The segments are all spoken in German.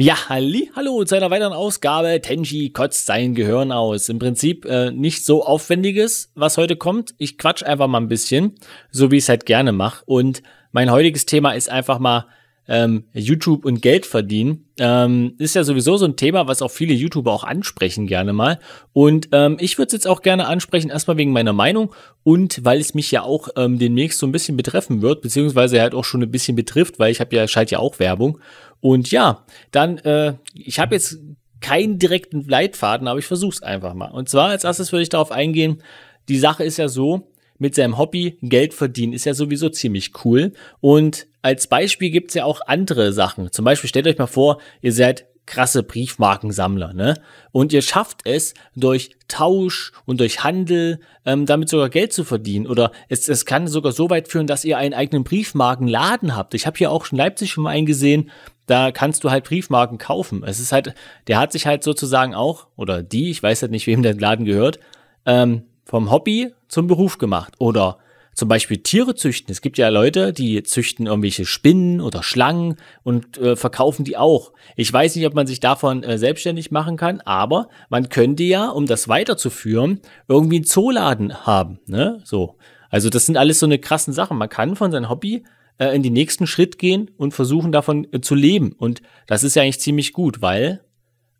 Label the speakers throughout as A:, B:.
A: Ja, halli, hallo zu einer weiteren Ausgabe. Tenji kotzt sein Gehirn aus. Im Prinzip äh, nicht so aufwendiges, was heute kommt. Ich quatsch einfach mal ein bisschen, so wie ich es halt gerne mache. Und mein heutiges Thema ist einfach mal ähm, YouTube und Geld verdienen. Ähm, ist ja sowieso so ein Thema, was auch viele YouTuber auch ansprechen gerne mal. Und ähm, ich würde es jetzt auch gerne ansprechen, erstmal wegen meiner Meinung und weil es mich ja auch ähm, demnächst so ein bisschen betreffen wird, beziehungsweise halt auch schon ein bisschen betrifft, weil ich habe ja, schalt ja auch Werbung. Und ja, dann, äh, ich habe jetzt keinen direkten Leitfaden, aber ich versuche es einfach mal. Und zwar als erstes würde ich darauf eingehen, die Sache ist ja so, mit seinem Hobby Geld verdienen, ist ja sowieso ziemlich cool. Und als Beispiel gibt's ja auch andere Sachen. Zum Beispiel stellt euch mal vor, ihr seid krasse Briefmarkensammler, ne? Und ihr schafft es durch Tausch und durch Handel ähm, damit sogar Geld zu verdienen. Oder es, es kann sogar so weit führen, dass ihr einen eigenen Briefmarkenladen habt. Ich habe hier auch schon Leipzig schon mal eingesehen. da kannst du halt Briefmarken kaufen. Es ist halt, der hat sich halt sozusagen auch, oder die, ich weiß halt nicht, wem der Laden gehört, ähm, vom Hobby zum Beruf gemacht. Oder zum Beispiel Tiere züchten. Es gibt ja Leute, die züchten irgendwelche Spinnen oder Schlangen und äh, verkaufen die auch. Ich weiß nicht, ob man sich davon äh, selbstständig machen kann, aber man könnte ja, um das weiterzuführen, irgendwie einen Zooladen haben. Ne? So. Also das sind alles so eine krassen Sachen. Man kann von seinem Hobby äh, in den nächsten Schritt gehen und versuchen davon äh, zu leben. Und das ist ja eigentlich ziemlich gut, weil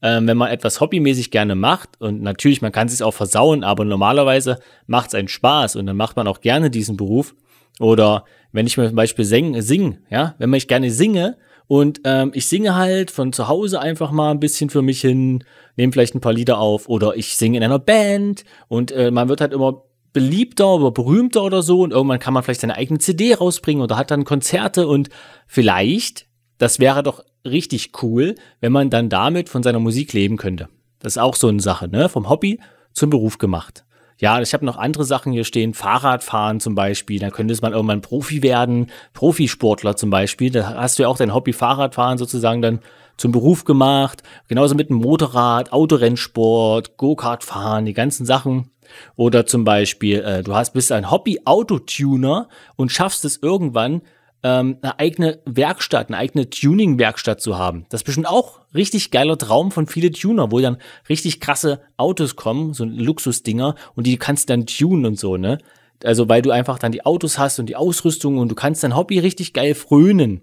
A: ähm, wenn man etwas hobbymäßig gerne macht, und natürlich, man kann es sich auch versauen, aber normalerweise macht es einen Spaß und dann macht man auch gerne diesen Beruf. Oder wenn ich mir zum Beispiel sing, sing ja, wenn man ich gerne singe und ähm, ich singe halt von zu Hause einfach mal ein bisschen für mich hin, nehme vielleicht ein paar Lieder auf oder ich singe in einer Band und äh, man wird halt immer beliebter oder berühmter oder so und irgendwann kann man vielleicht seine eigene CD rausbringen oder hat dann Konzerte und vielleicht, das wäre doch richtig cool, wenn man dann damit von seiner Musik leben könnte. Das ist auch so eine Sache, ne? Vom Hobby zum Beruf gemacht. Ja, ich habe noch andere Sachen hier stehen, Fahrradfahren zum Beispiel, dann könnte man irgendwann Profi werden, Profisportler zum Beispiel, da hast du ja auch dein Hobby Fahrradfahren sozusagen dann zum Beruf gemacht, genauso mit dem Motorrad, Autorennsport, Go-Kart-Fahren, die ganzen Sachen. Oder zum Beispiel, äh, du hast, bist ein Hobby-Autotuner und schaffst es irgendwann, ähm, eine eigene Werkstatt, eine eigene Tuning-Werkstatt zu haben. Das ist bestimmt auch richtig geiler Traum von viele Tuner, wo dann richtig krasse Autos kommen, so Luxusdinger, und die kannst du dann tunen und so, ne? Also, weil du einfach dann die Autos hast und die Ausrüstung und du kannst dein Hobby richtig geil frönen.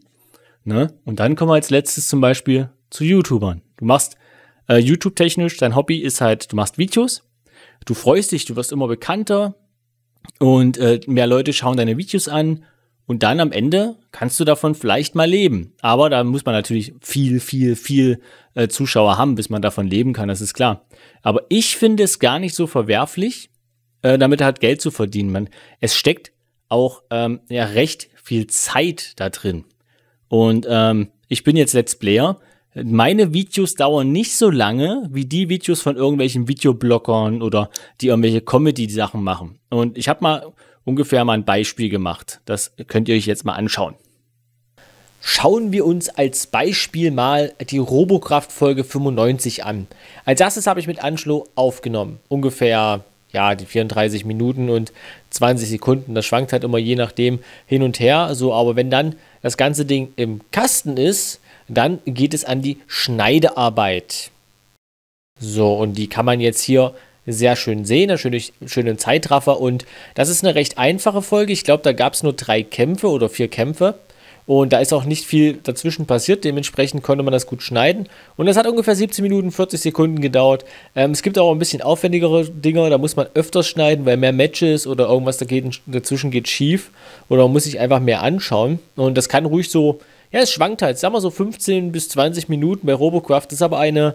A: Ne? Und dann kommen wir als letztes zum Beispiel zu YouTubern. Du machst äh, YouTube-technisch, dein Hobby ist halt, du machst Videos, du freust dich, du wirst immer bekannter und äh, mehr Leute schauen deine Videos an und dann am Ende kannst du davon vielleicht mal leben. Aber da muss man natürlich viel, viel, viel äh, Zuschauer haben, bis man davon leben kann, das ist klar. Aber ich finde es gar nicht so verwerflich, äh, damit halt Geld zu verdienen. Man, es steckt auch ähm, ja, recht viel Zeit da drin. Und ähm, ich bin jetzt Let's Player. Meine Videos dauern nicht so lange wie die Videos von irgendwelchen Videoblockern oder die irgendwelche Comedy-Sachen machen. Und ich habe mal ungefähr mal ein Beispiel gemacht. Das könnt ihr euch jetzt mal anschauen. Schauen wir uns als Beispiel mal die Robokraft Folge 95 an. Als erstes habe ich mit Anschlo aufgenommen. Ungefähr ja, die 34 Minuten und 20 Sekunden. Das schwankt halt immer je nachdem hin und her. So, aber wenn dann das ganze Ding im Kasten ist, dann geht es an die Schneidearbeit. So, und die kann man jetzt hier sehr schön sehen, einen schönen, schönen Zeitraffer. Und das ist eine recht einfache Folge. Ich glaube, da gab es nur drei Kämpfe oder vier Kämpfe. Und da ist auch nicht viel dazwischen passiert. Dementsprechend konnte man das gut schneiden. Und das hat ungefähr 17 Minuten 40 Sekunden gedauert. Ähm, es gibt auch ein bisschen aufwendigere Dinger. Da muss man öfters schneiden, weil mehr Matches oder irgendwas dazwischen geht schief. Oder man muss sich einfach mehr anschauen. Und das kann ruhig so, ja, es schwankt halt. Sagen wir so 15 bis 20 Minuten bei Robocraft. Das ist aber eine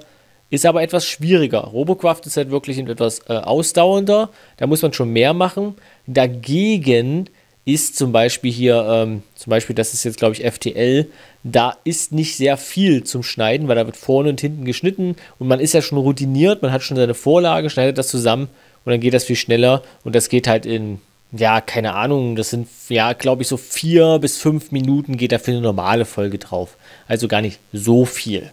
A: ist aber etwas schwieriger. Robocraft ist halt wirklich etwas äh, ausdauernder. Da muss man schon mehr machen. Dagegen ist zum Beispiel hier, ähm, zum Beispiel, das ist jetzt glaube ich FTL, da ist nicht sehr viel zum Schneiden, weil da wird vorne und hinten geschnitten und man ist ja schon routiniert, man hat schon seine Vorlage, schneidet das zusammen und dann geht das viel schneller und das geht halt in, ja, keine Ahnung, das sind, ja, glaube ich, so vier bis fünf Minuten geht da für eine normale Folge drauf. Also gar nicht so viel.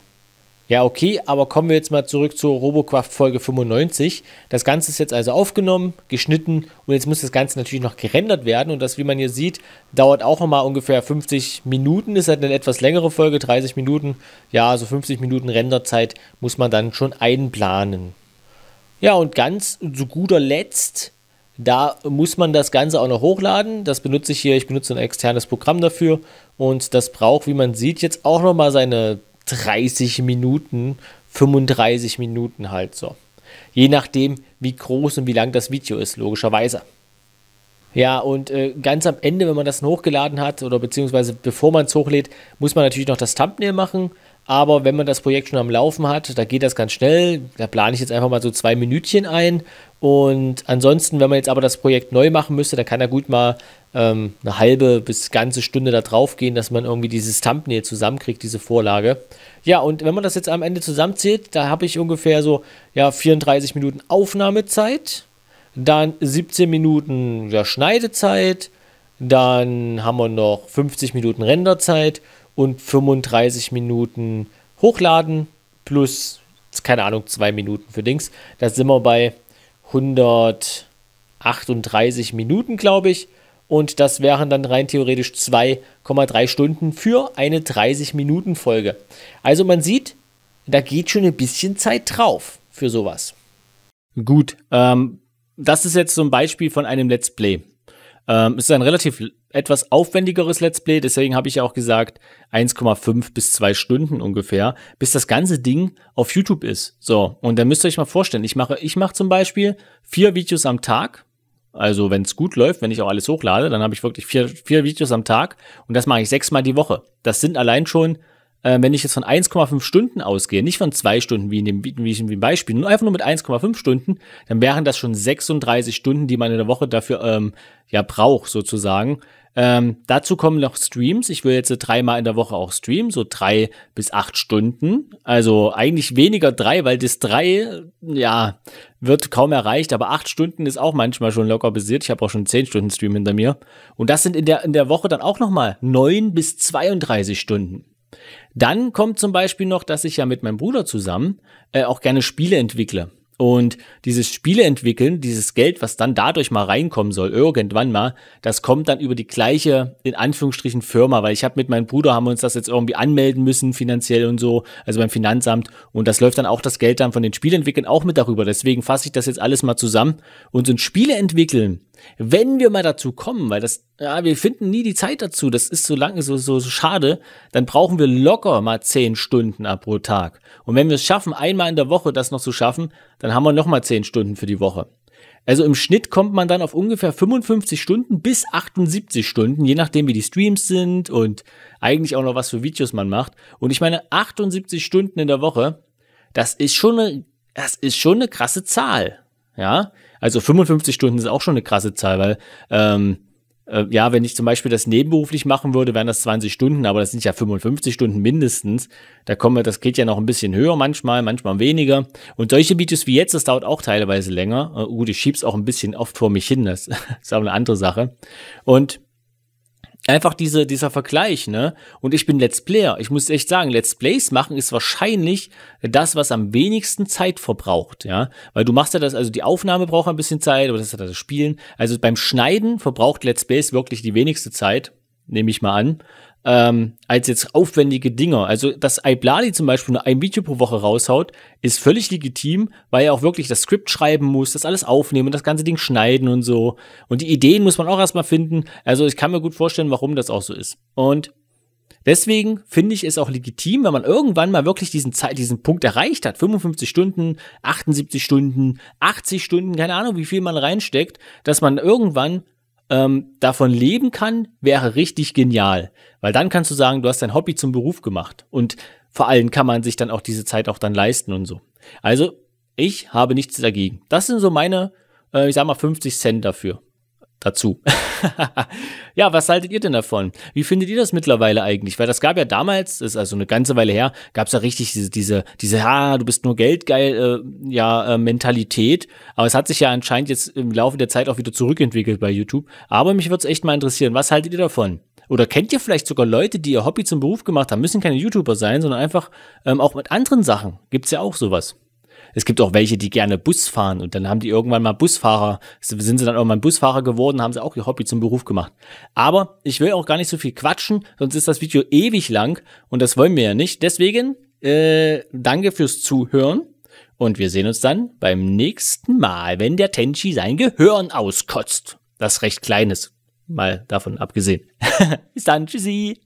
A: Ja, okay, aber kommen wir jetzt mal zurück zur RoboCraft Folge 95. Das Ganze ist jetzt also aufgenommen, geschnitten und jetzt muss das Ganze natürlich noch gerendert werden. Und das, wie man hier sieht, dauert auch nochmal ungefähr 50 Minuten. Ist halt eine etwas längere Folge, 30 Minuten. Ja, also 50 Minuten Renderzeit muss man dann schon einplanen. Ja, und ganz zu guter Letzt, da muss man das Ganze auch noch hochladen. Das benutze ich hier. Ich benutze ein externes Programm dafür. Und das braucht, wie man sieht, jetzt auch nochmal seine 30 Minuten, 35 Minuten halt so. Je nachdem, wie groß und wie lang das Video ist, logischerweise. Ja, und äh, ganz am Ende, wenn man das hochgeladen hat oder beziehungsweise bevor man es hochlädt, muss man natürlich noch das Thumbnail machen. Aber wenn man das Projekt schon am Laufen hat, da geht das ganz schnell. Da plane ich jetzt einfach mal so zwei Minütchen ein und ansonsten, wenn man jetzt aber das Projekt neu machen müsste, dann kann er gut mal ähm, eine halbe bis ganze Stunde da drauf gehen, dass man irgendwie dieses Thumbnail zusammenkriegt, diese Vorlage. Ja, und wenn man das jetzt am Ende zusammenzählt, da habe ich ungefähr so ja, 34 Minuten Aufnahmezeit, dann 17 Minuten ja, Schneidezeit, dann haben wir noch 50 Minuten Renderzeit und 35 Minuten Hochladen plus, keine Ahnung, zwei Minuten für Dings. Da sind wir bei 138 Minuten, glaube ich. Und das wären dann rein theoretisch 2,3 Stunden für eine 30-Minuten-Folge. Also man sieht, da geht schon ein bisschen Zeit drauf für sowas. Gut, ähm, das ist jetzt so ein Beispiel von einem Let's Play. Ähm, es ist ein relativ etwas aufwendigeres Let's Play, deswegen habe ich ja auch gesagt 1,5 bis 2 Stunden ungefähr, bis das ganze Ding auf YouTube ist. So, und dann müsst ihr euch mal vorstellen, ich mache, ich mache zum Beispiel vier Videos am Tag. Also wenn es gut läuft, wenn ich auch alles hochlade, dann habe ich wirklich vier, vier Videos am Tag und das mache ich sechsmal die Woche. Das sind allein schon äh, wenn ich jetzt von 1,5 Stunden ausgehe, nicht von zwei Stunden wie in dem wie, ich, wie im Beispiel, nur einfach nur mit 1,5 Stunden, dann wären das schon 36 Stunden, die man in der Woche dafür ähm, ja braucht sozusagen. Ähm, dazu kommen noch Streams. Ich will jetzt dreimal in der Woche auch streamen, so drei bis acht Stunden. Also eigentlich weniger drei, weil das drei, ja, wird kaum erreicht, aber acht Stunden ist auch manchmal schon locker besiert. Ich habe auch schon zehn Stunden Stream hinter mir. Und das sind in der, in der Woche dann auch nochmal neun bis 32 Stunden. Dann kommt zum Beispiel noch, dass ich ja mit meinem Bruder zusammen äh, auch gerne Spiele entwickle. Und dieses Spiele entwickeln, dieses Geld, was dann dadurch mal reinkommen soll, irgendwann mal, das kommt dann über die gleiche, in Anführungsstrichen, Firma, weil ich habe mit meinem Bruder, haben wir uns das jetzt irgendwie anmelden müssen, finanziell und so, also beim Finanzamt. Und das läuft dann auch das Geld dann von den Spieleentwicklern auch mit darüber. Deswegen fasse ich das jetzt alles mal zusammen. Und so ein Spiele entwickeln, wenn wir mal dazu kommen, weil das, ja, wir finden nie die Zeit dazu, das ist so lange, so, so, so schade, dann brauchen wir locker mal zehn Stunden ab pro Tag. Und wenn wir es schaffen, einmal in der Woche das noch zu schaffen, dann haben wir nochmal zehn Stunden für die Woche. Also im Schnitt kommt man dann auf ungefähr 55 Stunden bis 78 Stunden, je nachdem wie die Streams sind und eigentlich auch noch was für Videos man macht. Und ich meine 78 Stunden in der Woche, das ist schon eine, das ist schon eine krasse Zahl. Ja, also 55 Stunden ist auch schon eine krasse Zahl, weil ähm, äh, ja, wenn ich zum Beispiel das nebenberuflich machen würde, wären das 20 Stunden, aber das sind ja 55 Stunden mindestens. Da kommen wir, das geht ja noch ein bisschen höher manchmal, manchmal weniger. Und solche Videos wie jetzt, das dauert auch teilweise länger. Äh, gut, ich schieb's auch ein bisschen oft vor mich hin, das ist auch eine andere Sache. Und einfach diese, dieser Vergleich, ne? Und ich bin Let's Player. Ich muss echt sagen, Let's Plays machen ist wahrscheinlich das, was am wenigsten Zeit verbraucht, ja? Weil du machst ja das, also die Aufnahme braucht ein bisschen Zeit, aber das ist ja das Spielen. Also beim Schneiden verbraucht Let's Plays wirklich die wenigste Zeit nehme ich mal an, ähm, als jetzt aufwendige Dinger. Also, dass Iblali zum Beispiel nur ein Video pro Woche raushaut, ist völlig legitim, weil er auch wirklich das Skript schreiben muss, das alles aufnehmen, und das ganze Ding schneiden und so. Und die Ideen muss man auch erstmal finden. Also, ich kann mir gut vorstellen, warum das auch so ist. Und Deswegen finde ich es auch legitim, wenn man irgendwann mal wirklich diesen, Zeit, diesen Punkt erreicht hat, 55 Stunden, 78 Stunden, 80 Stunden, keine Ahnung, wie viel man reinsteckt, dass man irgendwann ähm, davon leben kann, wäre richtig genial. Weil dann kannst du sagen, du hast dein Hobby zum Beruf gemacht. Und vor allem kann man sich dann auch diese Zeit auch dann leisten und so. Also, ich habe nichts dagegen. Das sind so meine, äh, ich sag mal, 50 Cent dafür dazu. ja, was haltet ihr denn davon? Wie findet ihr das mittlerweile eigentlich? Weil das gab ja damals, ist also eine ganze Weile her, gab es ja richtig diese, diese, diese, ah, du bist nur geldgeil, äh, ja, äh, Mentalität. Aber es hat sich ja anscheinend jetzt im Laufe der Zeit auch wieder zurückentwickelt bei YouTube. Aber mich würde es echt mal interessieren, was haltet ihr davon? Oder kennt ihr vielleicht sogar Leute, die ihr Hobby zum Beruf gemacht haben? Müssen keine YouTuber sein, sondern einfach ähm, auch mit anderen Sachen. Gibt's ja auch sowas. Es gibt auch welche, die gerne Bus fahren und dann haben die irgendwann mal Busfahrer, sind sie dann irgendwann Busfahrer geworden, haben sie auch ihr Hobby zum Beruf gemacht. Aber ich will auch gar nicht so viel quatschen, sonst ist das Video ewig lang und das wollen wir ja nicht. Deswegen äh, danke fürs Zuhören. Und wir sehen uns dann beim nächsten Mal, wenn der Tenchi sein Gehirn auskotzt. Das recht kleines. Mal davon abgesehen. Bis dann. Tschüssi.